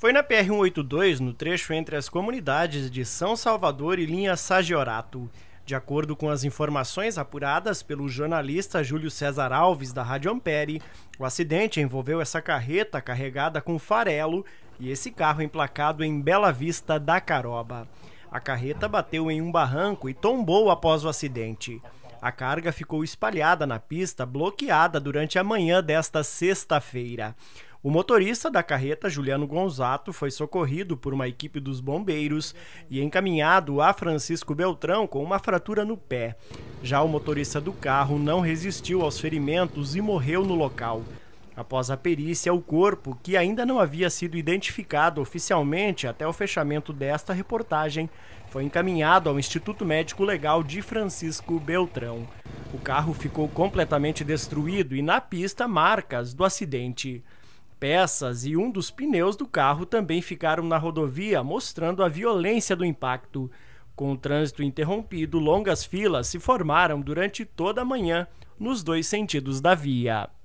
Foi na PR-182, no trecho entre as comunidades de São Salvador e linha Sagiorato. De acordo com as informações apuradas pelo jornalista Júlio César Alves, da Rádio Ampere, o acidente envolveu essa carreta carregada com farelo e esse carro emplacado em Bela Vista da Caroba. A carreta bateu em um barranco e tombou após o acidente. A carga ficou espalhada na pista, bloqueada durante a manhã desta sexta-feira. O motorista da carreta, Juliano Gonzato, foi socorrido por uma equipe dos bombeiros e encaminhado a Francisco Beltrão com uma fratura no pé. Já o motorista do carro não resistiu aos ferimentos e morreu no local. Após a perícia, o corpo, que ainda não havia sido identificado oficialmente até o fechamento desta reportagem, foi encaminhado ao Instituto Médico Legal de Francisco Beltrão. O carro ficou completamente destruído e na pista marcas do acidente peças e um dos pneus do carro também ficaram na rodovia, mostrando a violência do impacto. Com o trânsito interrompido, longas filas se formaram durante toda a manhã nos dois sentidos da via.